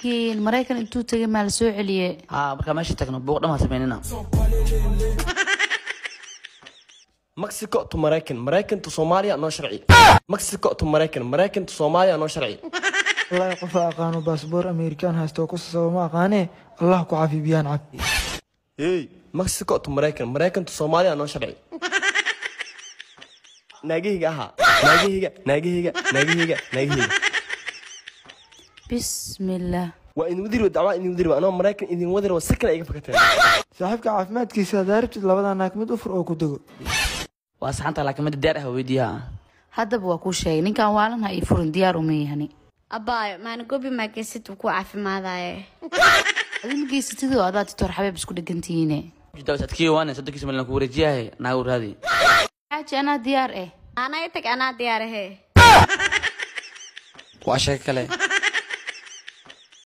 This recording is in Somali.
laakiin maraykan intuu tegay maa la soo celiyey ah, markaa meesha tagno buuqdham ha sameynina mexico to maraykan maraykan to soomaaliya noo sharci mexico to maraykan maraykan to soomaaliya noo sharci wallahi qof aqaano baasboor amerikaan haysto ku sabab ma aqaane allah ku caafi biyaan cab hey mexico to maraykan maraykan to soomaaliya noo sharci naagihayga ahaa naagihayga naagihayga naagihayga naagihayga bismillaah saaxiibka caafimaadkiisa hadaad labada naag mid u oo ku dego waa saxanta laakiin mida diyaar ah weydiiyaha haddaba waa kuu sheegay ninkan waalanha iyo furin diyaar uma yahani abaayo maana gobi maa geysatu ku caafimaadaye adin geysatidoo adaa titoor xabeeb isku dhegantihiine adkiiwaanin wareejiyahay naagu raadi xaaji anaa diyaar eh anaa tag anaa diyaar ahe eh. waa sheeko kale